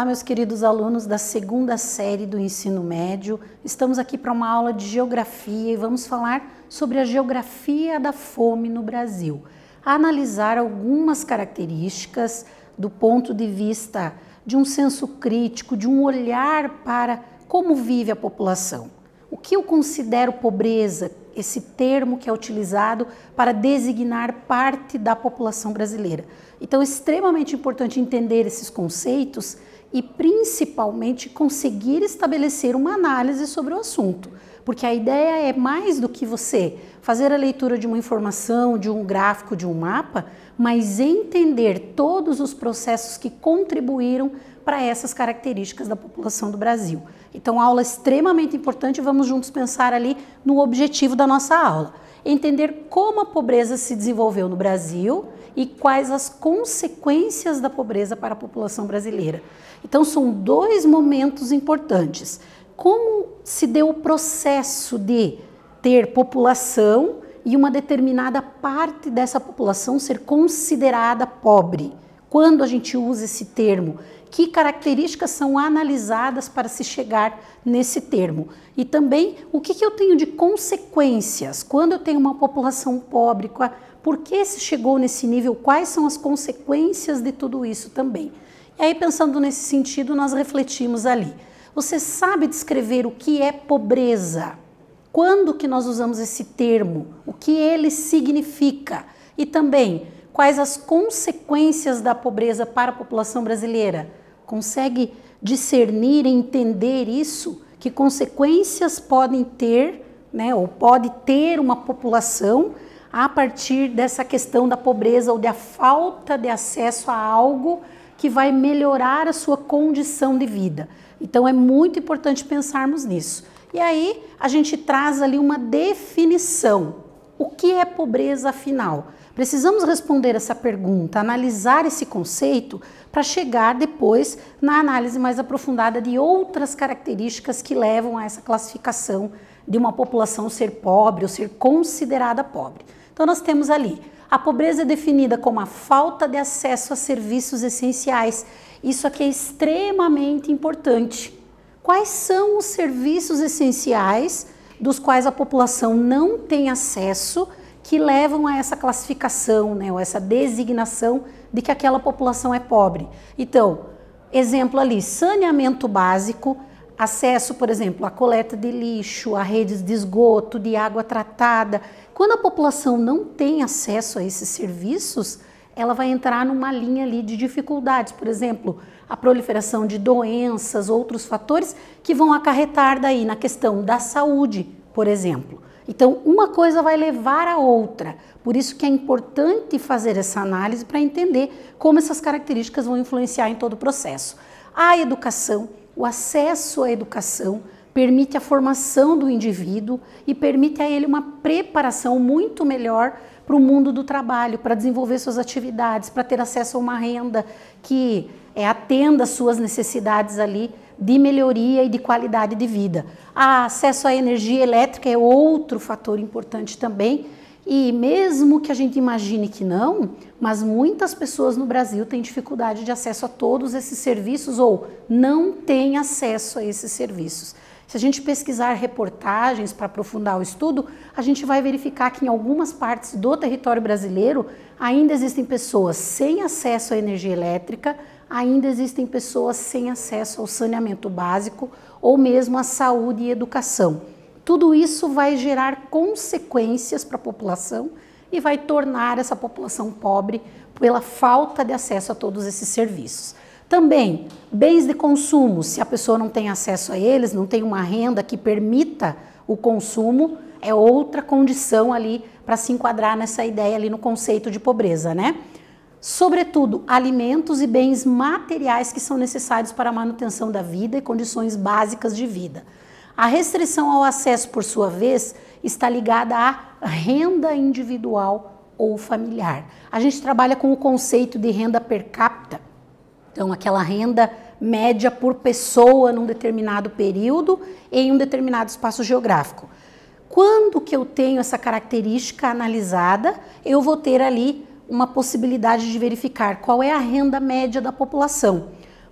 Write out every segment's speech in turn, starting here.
Olá, meus queridos alunos da segunda série do ensino médio. Estamos aqui para uma aula de geografia e vamos falar sobre a geografia da fome no Brasil. Analisar algumas características do ponto de vista de um senso crítico, de um olhar para como vive a população. O que eu considero pobreza, esse termo que é utilizado para designar parte da população brasileira. Então, é extremamente importante entender esses conceitos e principalmente conseguir estabelecer uma análise sobre o assunto. Porque a ideia é mais do que você fazer a leitura de uma informação, de um gráfico, de um mapa, mas entender todos os processos que contribuíram para essas características da população do Brasil. Então, aula extremamente importante, vamos juntos pensar ali no objetivo da nossa aula. Entender como a pobreza se desenvolveu no Brasil e quais as consequências da pobreza para a população brasileira. Então, são dois momentos importantes. Como se deu o processo de ter população e uma determinada parte dessa população ser considerada pobre. Quando a gente usa esse termo, que características são analisadas para se chegar nesse termo? E também o que, que eu tenho de consequências quando eu tenho uma população pobre? Por que se chegou nesse nível? Quais são as consequências de tudo isso também? E aí, pensando nesse sentido, nós refletimos ali. Você sabe descrever o que é pobreza? Quando que nós usamos esse termo? O que ele significa? E também, quais as consequências da pobreza para a população brasileira? Consegue discernir, e entender isso? Que consequências podem ter, né, ou pode ter uma população a partir dessa questão da pobreza ou da falta de acesso a algo que vai melhorar a sua condição de vida. Então é muito importante pensarmos nisso. E aí a gente traz ali uma definição. O que é pobreza afinal? Precisamos responder essa pergunta, analisar esse conceito para chegar depois na análise mais aprofundada de outras características que levam a essa classificação de uma população ser pobre ou ser considerada pobre. Então, nós temos ali a pobreza é definida como a falta de acesso a serviços essenciais. Isso aqui é extremamente importante quais são os serviços essenciais dos quais a população não tem acesso que levam a essa classificação, né, ou essa designação de que aquela população é pobre. Então, exemplo ali, saneamento básico, acesso, por exemplo, à coleta de lixo, a redes de esgoto, de água tratada. Quando a população não tem acesso a esses serviços, ela vai entrar numa linha ali de dificuldades, por exemplo, a proliferação de doenças, outros fatores que vão acarretar daí na questão da saúde, por exemplo. Então, uma coisa vai levar a outra. Por isso que é importante fazer essa análise para entender como essas características vão influenciar em todo o processo. A educação, o acesso à educação, permite a formação do indivíduo e permite a ele uma preparação muito melhor para o mundo do trabalho, para desenvolver suas atividades, para ter acesso a uma renda que é, atenda suas necessidades ali de melhoria e de qualidade de vida. A acesso à energia elétrica é outro fator importante também. E mesmo que a gente imagine que não, mas muitas pessoas no Brasil têm dificuldade de acesso a todos esses serviços ou não têm acesso a esses serviços. Se a gente pesquisar reportagens para aprofundar o estudo, a gente vai verificar que em algumas partes do território brasileiro ainda existem pessoas sem acesso à energia elétrica, ainda existem pessoas sem acesso ao saneamento básico ou mesmo à saúde e educação. Tudo isso vai gerar consequências para a população e vai tornar essa população pobre pela falta de acesso a todos esses serviços. Também, bens de consumo, se a pessoa não tem acesso a eles, não tem uma renda que permita o consumo, é outra condição ali para se enquadrar nessa ideia ali no conceito de pobreza, né? Sobretudo, alimentos e bens materiais que são necessários para a manutenção da vida e condições básicas de vida. A restrição ao acesso, por sua vez, está ligada à renda individual ou familiar. A gente trabalha com o conceito de renda per capita, então, aquela renda média por pessoa num determinado período em um determinado espaço geográfico. Quando que eu tenho essa característica analisada, eu vou ter ali uma possibilidade de verificar qual é a renda média da população.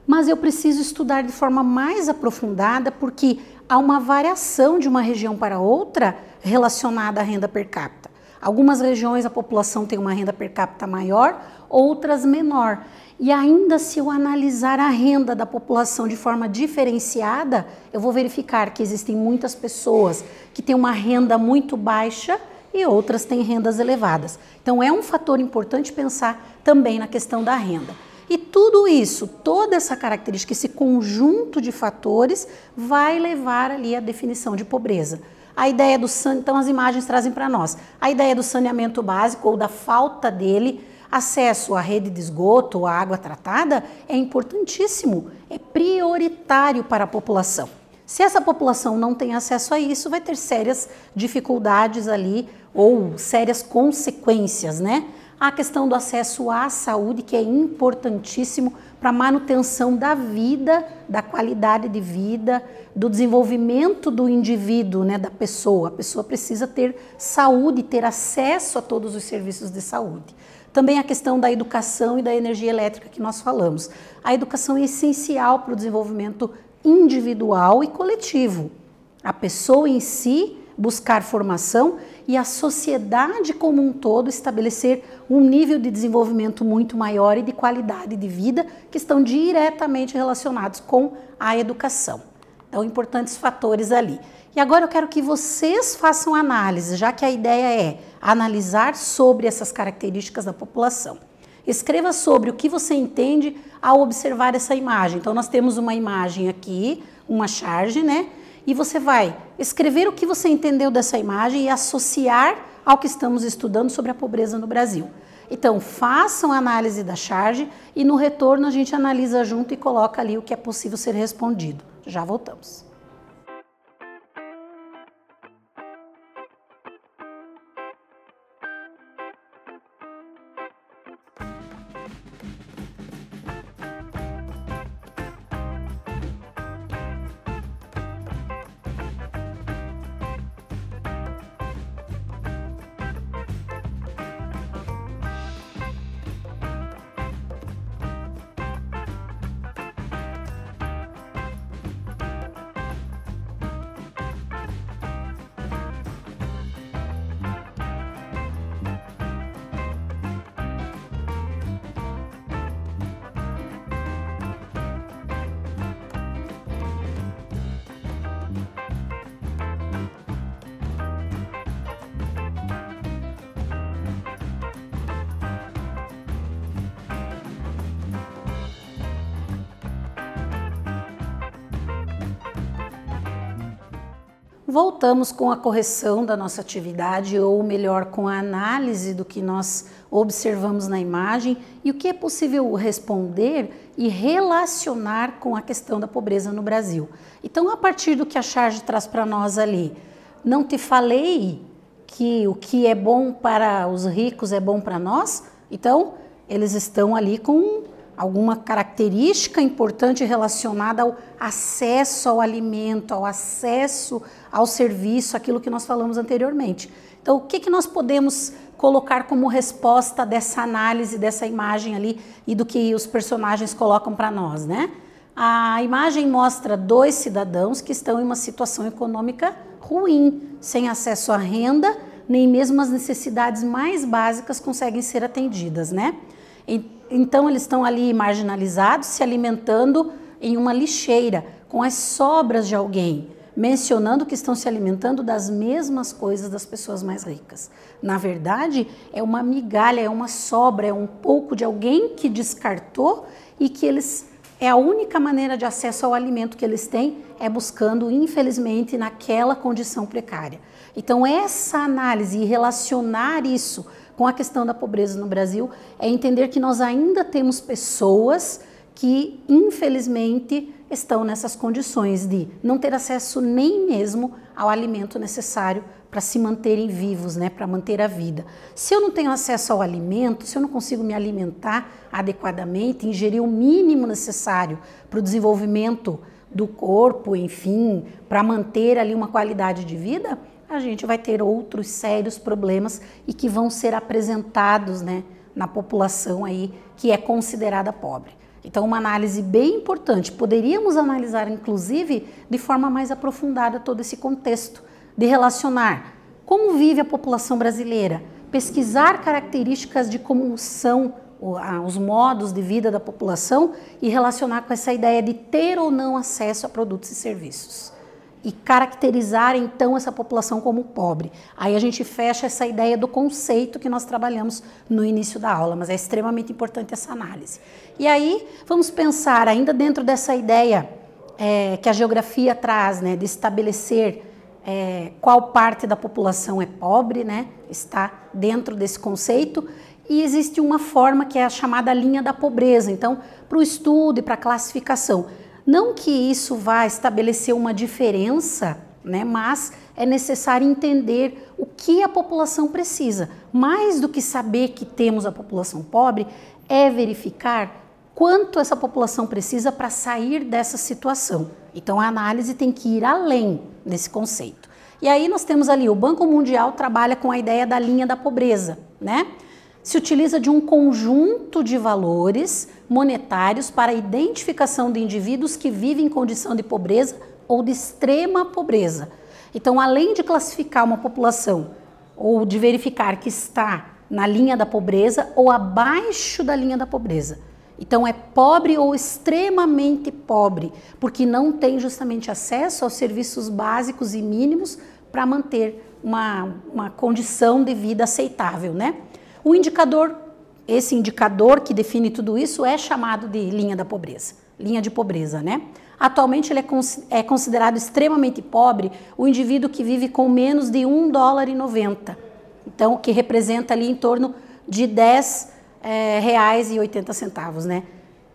Mas eu preciso estudar de forma mais aprofundada porque há uma variação de uma região para outra relacionada à renda per capita. Algumas regiões a população tem uma renda per capita maior, outras menor. E ainda se eu analisar a renda da população de forma diferenciada, eu vou verificar que existem muitas pessoas que têm uma renda muito baixa e outras têm rendas elevadas. Então é um fator importante pensar também na questão da renda. E tudo isso, toda essa característica, esse conjunto de fatores vai levar ali à definição de pobreza. A ideia do san... então as imagens trazem para nós. A ideia do saneamento básico ou da falta dele acesso à rede de esgoto, à água tratada, é importantíssimo, é prioritário para a população. Se essa população não tem acesso a isso, vai ter sérias dificuldades ali ou sérias consequências, né? A questão do acesso à saúde, que é importantíssimo para a manutenção da vida, da qualidade de vida, do desenvolvimento do indivíduo, né, da pessoa. A pessoa precisa ter saúde, ter acesso a todos os serviços de saúde. Também a questão da educação e da energia elétrica que nós falamos. A educação é essencial para o desenvolvimento individual e coletivo. A pessoa em si buscar formação e a sociedade como um todo estabelecer um nível de desenvolvimento muito maior e de qualidade de vida que estão diretamente relacionados com a educação. Então, importantes fatores ali. E agora eu quero que vocês façam análise, já que a ideia é analisar sobre essas características da população. Escreva sobre o que você entende ao observar essa imagem. Então, nós temos uma imagem aqui, uma charge, né? E você vai escrever o que você entendeu dessa imagem e associar ao que estamos estudando sobre a pobreza no Brasil. Então, façam a análise da charge e no retorno a gente analisa junto e coloca ali o que é possível ser respondido. Já voltamos. Thank you. Voltamos com a correção da nossa atividade, ou melhor, com a análise do que nós observamos na imagem e o que é possível responder e relacionar com a questão da pobreza no Brasil. Então, a partir do que a charge traz para nós ali, não te falei que o que é bom para os ricos é bom para nós? Então, eles estão ali com alguma característica importante relacionada ao acesso ao alimento, ao acesso ao serviço, aquilo que nós falamos anteriormente. Então, o que, que nós podemos colocar como resposta dessa análise, dessa imagem ali e do que os personagens colocam para nós, né? A imagem mostra dois cidadãos que estão em uma situação econômica ruim, sem acesso à renda, nem mesmo as necessidades mais básicas conseguem ser atendidas, né? Então, então eles estão ali marginalizados, se alimentando em uma lixeira com as sobras de alguém, mencionando que estão se alimentando das mesmas coisas das pessoas mais ricas. Na verdade, é uma migalha, é uma sobra, é um pouco de alguém que descartou e que eles é a única maneira de acesso ao alimento que eles têm é buscando, infelizmente, naquela condição precária. Então, essa análise e relacionar isso com a questão da pobreza no Brasil é entender que nós ainda temos pessoas que, infelizmente, estão nessas condições de não ter acesso nem mesmo ao alimento necessário para se manterem vivos, né, para manter a vida. Se eu não tenho acesso ao alimento, se eu não consigo me alimentar adequadamente, ingerir o mínimo necessário para o desenvolvimento do corpo, enfim, para manter ali uma qualidade de vida, a gente vai ter outros sérios problemas e que vão ser apresentados né, na população aí que é considerada pobre. Então, uma análise bem importante. Poderíamos analisar, inclusive, de forma mais aprofundada todo esse contexto de relacionar como vive a população brasileira, pesquisar características de como são os modos de vida da população e relacionar com essa ideia de ter ou não acesso a produtos e serviços e caracterizar então essa população como pobre. Aí a gente fecha essa ideia do conceito que nós trabalhamos no início da aula, mas é extremamente importante essa análise. E aí vamos pensar ainda dentro dessa ideia é, que a geografia traz, né, de estabelecer é, qual parte da população é pobre, né, está dentro desse conceito. E existe uma forma que é a chamada linha da pobreza, então, para o estudo e para a classificação. Não que isso vá estabelecer uma diferença, né, mas é necessário entender o que a população precisa. Mais do que saber que temos a população pobre, é verificar quanto essa população precisa para sair dessa situação. Então a análise tem que ir além desse conceito. E aí nós temos ali o Banco Mundial trabalha com a ideia da linha da pobreza, né? se utiliza de um conjunto de valores monetários para a identificação de indivíduos que vivem em condição de pobreza ou de extrema pobreza. Então, além de classificar uma população ou de verificar que está na linha da pobreza ou abaixo da linha da pobreza. Então, é pobre ou extremamente pobre, porque não tem justamente acesso aos serviços básicos e mínimos para manter uma, uma condição de vida aceitável, né? O indicador, esse indicador que define tudo isso é chamado de linha da pobreza, linha de pobreza, né? Atualmente ele é, é considerado extremamente pobre o indivíduo que vive com menos de 1 dólar e 90. Então, o que representa ali em torno de 10 é, eh, reais e 80 centavos, né?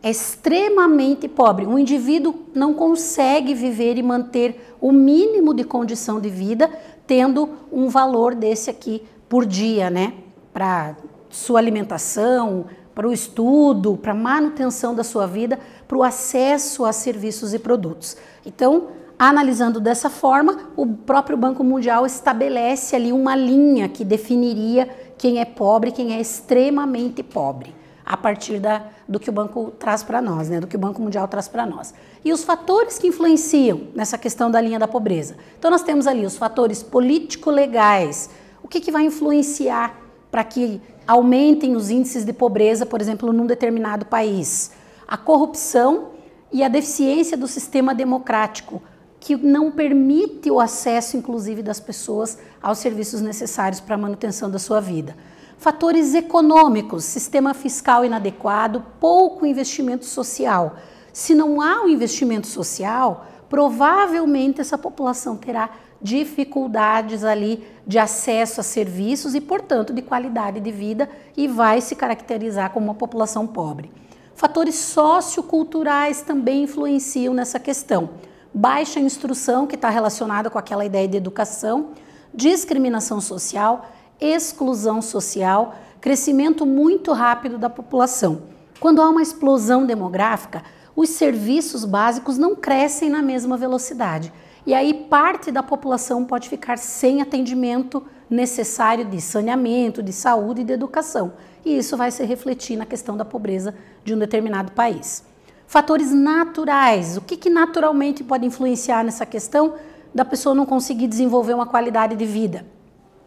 É extremamente pobre. Um indivíduo não consegue viver e manter o mínimo de condição de vida tendo um valor desse aqui por dia, né? para sua alimentação, para o estudo, para a manutenção da sua vida, para o acesso a serviços e produtos. Então, analisando dessa forma, o próprio Banco Mundial estabelece ali uma linha que definiria quem é pobre, quem é extremamente pobre, a partir da, do que o banco traz para nós, né, do que o Banco Mundial traz para nós. E os fatores que influenciam nessa questão da linha da pobreza. Então, nós temos ali os fatores político-legais. O que, que vai influenciar para que aumentem os índices de pobreza, por exemplo, num determinado país. A corrupção e a deficiência do sistema democrático, que não permite o acesso, inclusive, das pessoas aos serviços necessários para a manutenção da sua vida. Fatores econômicos, sistema fiscal inadequado, pouco investimento social. Se não há o um investimento social, provavelmente essa população terá dificuldades ali de acesso a serviços e, portanto, de qualidade de vida e vai se caracterizar como uma população pobre. Fatores socioculturais também influenciam nessa questão. Baixa instrução, que está relacionada com aquela ideia de educação, discriminação social, exclusão social, crescimento muito rápido da população. Quando há uma explosão demográfica, os serviços básicos não crescem na mesma velocidade. E aí parte da população pode ficar sem atendimento necessário de saneamento, de saúde e de educação. E isso vai se refletir na questão da pobreza de um determinado país. Fatores naturais. O que, que naturalmente pode influenciar nessa questão da pessoa não conseguir desenvolver uma qualidade de vida?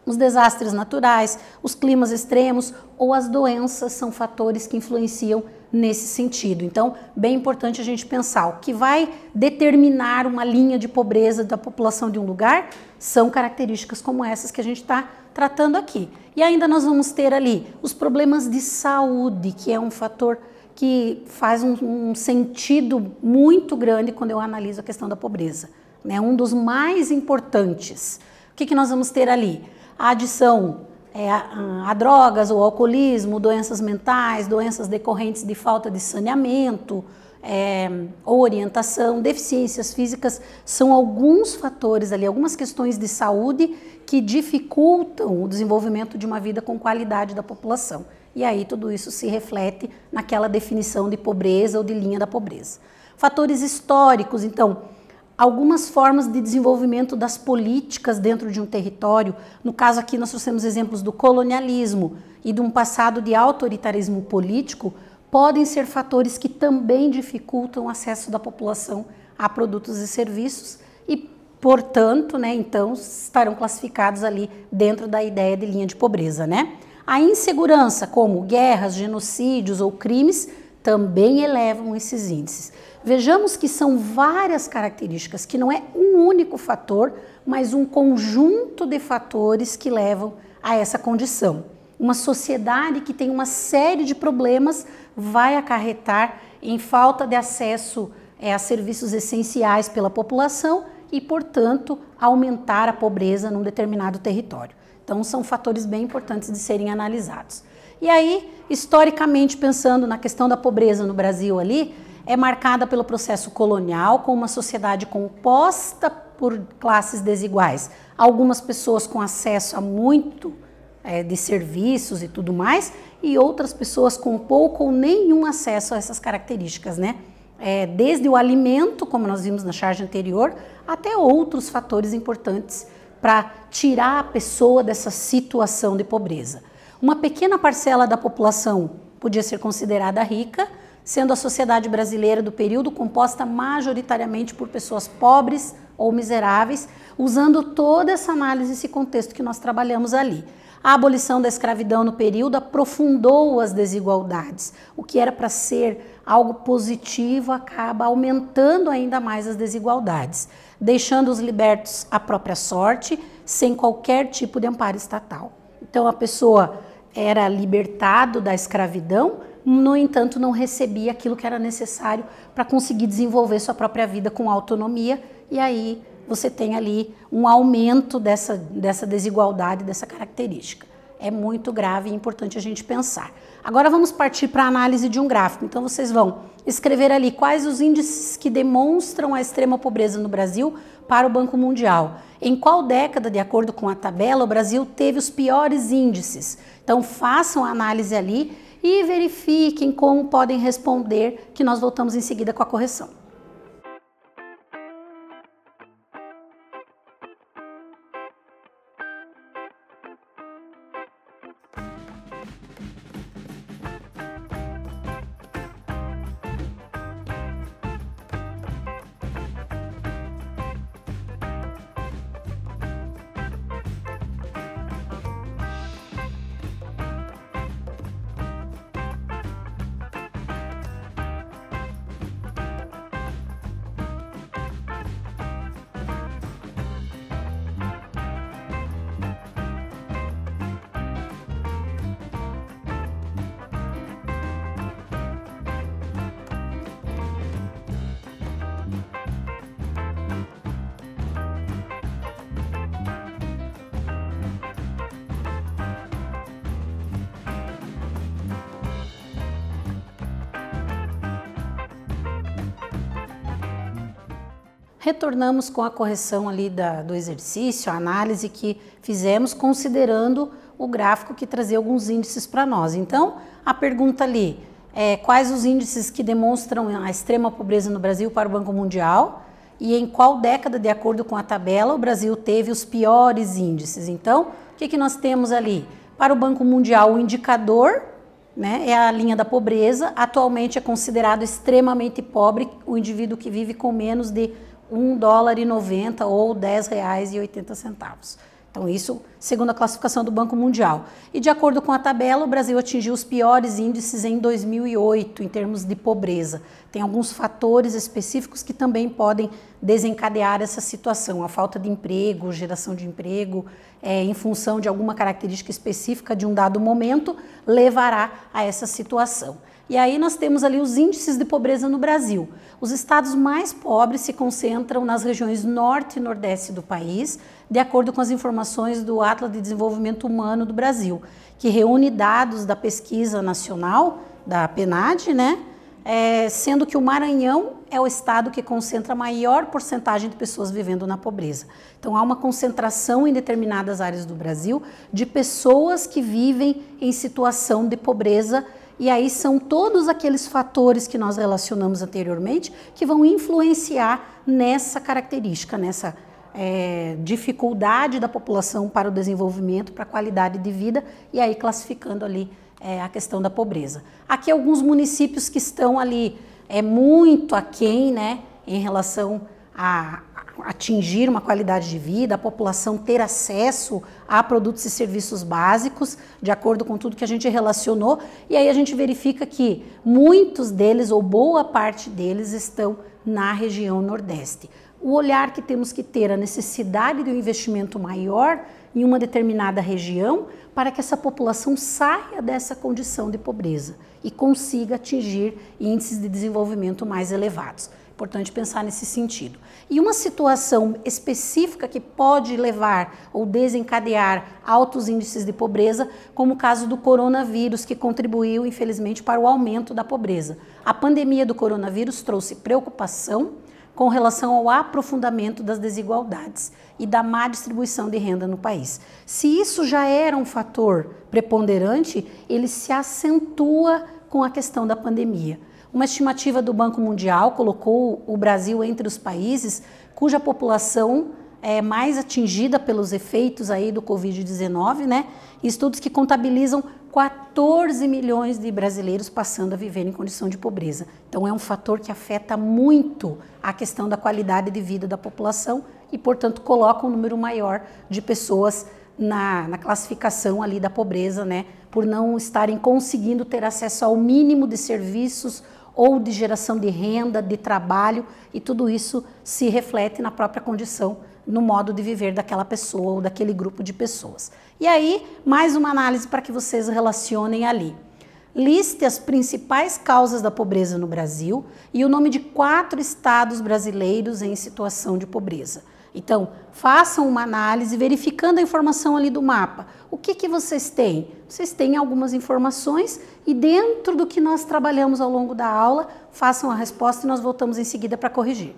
Os desastres naturais, os climas extremos ou as doenças são fatores que influenciam nesse sentido. Então, bem importante a gente pensar: o que vai determinar uma linha de pobreza da população de um lugar são características como essas que a gente está tratando aqui. E ainda nós vamos ter ali os problemas de saúde, que é um fator que faz um, um sentido muito grande quando eu analiso a questão da pobreza. É né? um dos mais importantes. O que, que nós vamos ter ali? a adição é, a, a, drogas, o alcoolismo, doenças mentais, doenças decorrentes de falta de saneamento, é, orientação, deficiências físicas, são alguns fatores ali, algumas questões de saúde que dificultam o desenvolvimento de uma vida com qualidade da população. E aí tudo isso se reflete naquela definição de pobreza ou de linha da pobreza. Fatores históricos, então, algumas formas de desenvolvimento das políticas dentro de um território. No caso aqui, nós trouxemos exemplos do colonialismo e de um passado de autoritarismo político, podem ser fatores que também dificultam o acesso da população a produtos e serviços e, portanto, né, então estarão classificados ali dentro da ideia de linha de pobreza, né? A insegurança, como guerras, genocídios ou crimes, também elevam esses índices. Vejamos que são várias características, que não é um único fator, mas um conjunto de fatores que levam a essa condição. Uma sociedade que tem uma série de problemas vai acarretar em falta de acesso é, a serviços essenciais pela população e, portanto, aumentar a pobreza num determinado território. Então, são fatores bem importantes de serem analisados. E aí, historicamente pensando na questão da pobreza no Brasil ali, é marcada pelo processo colonial, com uma sociedade composta por classes desiguais. Algumas pessoas com acesso a muito é, de serviços e tudo mais, e outras pessoas com pouco ou nenhum acesso a essas características, né? É, desde o alimento, como nós vimos na charge anterior, até outros fatores importantes para tirar a pessoa dessa situação de pobreza. Uma pequena parcela da população podia ser considerada rica, sendo a sociedade brasileira do período composta majoritariamente por pessoas pobres ou miseráveis, usando toda essa análise, esse contexto que nós trabalhamos ali. A abolição da escravidão no período aprofundou as desigualdades. O que era para ser algo positivo acaba aumentando ainda mais as desigualdades, deixando os libertos à própria sorte, sem qualquer tipo de amparo estatal. Então a pessoa era libertado da escravidão, no entanto, não recebia aquilo que era necessário para conseguir desenvolver sua própria vida com autonomia, e aí você tem ali um aumento dessa, dessa desigualdade, dessa característica é muito grave e importante a gente pensar. Agora vamos partir para a análise de um gráfico. Então vocês vão escrever ali quais os índices que demonstram a extrema pobreza no Brasil para o Banco Mundial. Em qual década, de acordo com a tabela, o Brasil teve os piores índices? Então façam a análise ali e verifiquem como podem responder, que nós voltamos em seguida com a correção. retornamos com a correção ali da, do exercício, a análise que fizemos, considerando o gráfico que trazia alguns índices para nós. Então, a pergunta ali é quais os índices que demonstram a extrema pobreza no Brasil para o Banco Mundial e em qual década, de acordo com a tabela, o Brasil teve os piores índices. Então, o que, que nós temos ali? Para o Banco Mundial, o indicador né, é a linha da pobreza. Atualmente é considerado extremamente pobre o indivíduo que vive com menos de 1 dólar e 90 ou 10 reais e 80 centavos. Então isso segundo a classificação do Banco Mundial. E de acordo com a tabela, o Brasil atingiu os piores índices em 2008 em termos de pobreza. Tem alguns fatores específicos que também podem desencadear essa situação, a falta de emprego, geração de emprego, é, em função de alguma característica específica de um dado momento, levará a essa situação. E aí nós temos ali os índices de pobreza no Brasil. Os estados mais pobres se concentram nas regiões norte e nordeste do país, de acordo com as informações do Atlas de Desenvolvimento Humano do Brasil, que reúne dados da pesquisa nacional, da PNAD, né? É, sendo que o Maranhão é o estado que concentra a maior porcentagem de pessoas vivendo na pobreza. Então há uma concentração em determinadas áreas do Brasil de pessoas que vivem em situação de pobreza e aí são todos aqueles fatores que nós relacionamos anteriormente que vão influenciar nessa característica, nessa é, dificuldade da população para o desenvolvimento, para a qualidade de vida, e aí classificando ali é, a questão da pobreza. Aqui alguns municípios que estão ali é muito aquém, né, em relação a, atingir uma qualidade de vida, a população ter acesso a produtos e serviços básicos, de acordo com tudo que a gente relacionou, e aí a gente verifica que muitos deles, ou boa parte deles, estão na região Nordeste. O olhar que temos que ter, a necessidade de um investimento maior em uma determinada região, para que essa população saia dessa condição de pobreza e consiga atingir índices de desenvolvimento mais elevados. Importante pensar nesse sentido. E uma situação específica que pode levar ou desencadear altos índices de pobreza, como o caso do coronavírus, que contribuiu, infelizmente, para o aumento da pobreza. A pandemia do coronavírus trouxe preocupação com relação ao aprofundamento das desigualdades e da má distribuição de renda no país. Se isso já era um fator preponderante, ele se acentua com a questão da pandemia. Uma estimativa do Banco Mundial colocou o Brasil entre os países cuja população é mais atingida pelos efeitos aí do Covid-19, né? Estudos que contabilizam 14 milhões de brasileiros passando a viver em condição de pobreza. Então é um fator que afeta muito a questão da qualidade de vida da população e, portanto, coloca um número maior de pessoas na, na classificação ali da pobreza, né? Por não estarem conseguindo ter acesso ao mínimo de serviços, ou de geração de renda, de trabalho, e tudo isso se reflete na própria condição, no modo de viver daquela pessoa ou daquele grupo de pessoas. E aí, mais uma análise para que vocês relacionem ali. Liste as principais causas da pobreza no Brasil e o nome de quatro estados brasileiros em situação de pobreza. Então, façam uma análise verificando a informação ali do mapa. O que, que vocês têm? Vocês têm algumas informações e dentro do que nós trabalhamos ao longo da aula, façam a resposta e nós voltamos em seguida para corrigir.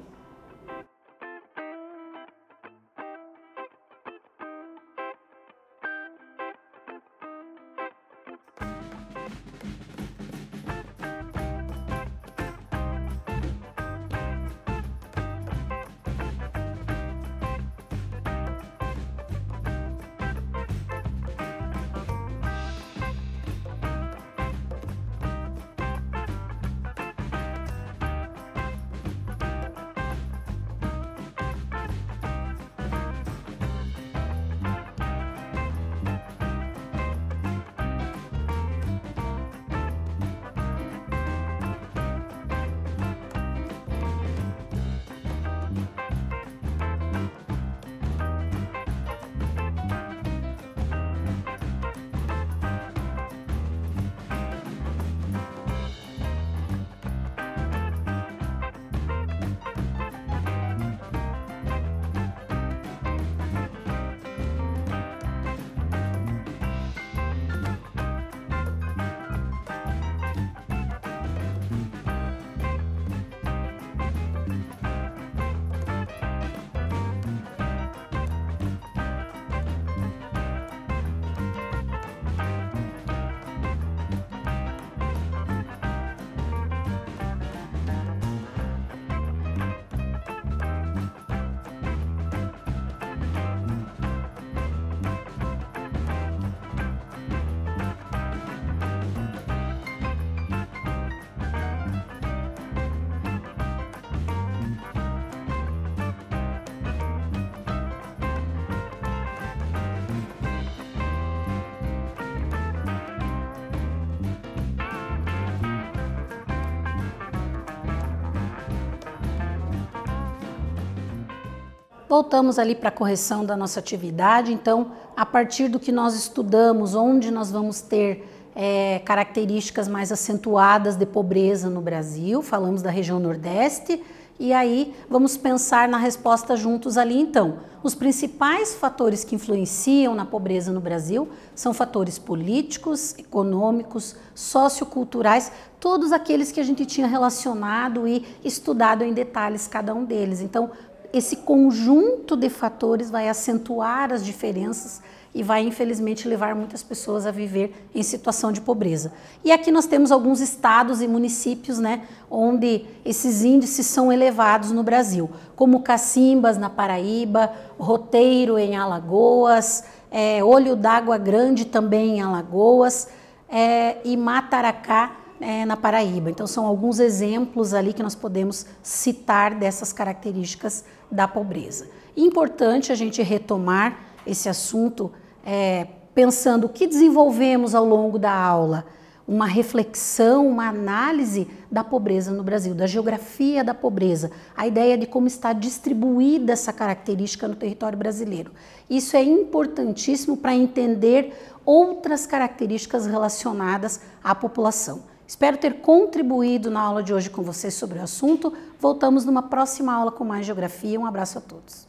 Voltamos ali para a correção da nossa atividade, então, a partir do que nós estudamos, onde nós vamos ter é, características mais acentuadas de pobreza no Brasil, falamos da região Nordeste, e aí vamos pensar na resposta juntos ali então. Os principais fatores que influenciam na pobreza no Brasil são fatores políticos, econômicos, socioculturais, todos aqueles que a gente tinha relacionado e estudado em detalhes cada um deles. Então, esse conjunto de fatores vai acentuar as diferenças e vai infelizmente levar muitas pessoas a viver em situação de pobreza. E aqui nós temos alguns estados e municípios, né, onde esses índices são elevados no Brasil, como Cacimbas na Paraíba, Roteiro em Alagoas, é, Olho d'Água Grande também em Alagoas é, e Mataracá é, na Paraíba. Então, são alguns exemplos ali que nós podemos citar dessas características da pobreza. Importante a gente retomar esse assunto é, pensando o que desenvolvemos ao longo da aula, uma reflexão, uma análise da pobreza no Brasil, da geografia da pobreza, a ideia de como está distribuída essa característica no território brasileiro. Isso é importantíssimo para entender outras características relacionadas à população. Espero ter contribuído na aula de hoje com vocês sobre o assunto. Voltamos numa próxima aula com mais geografia. Um abraço a todos.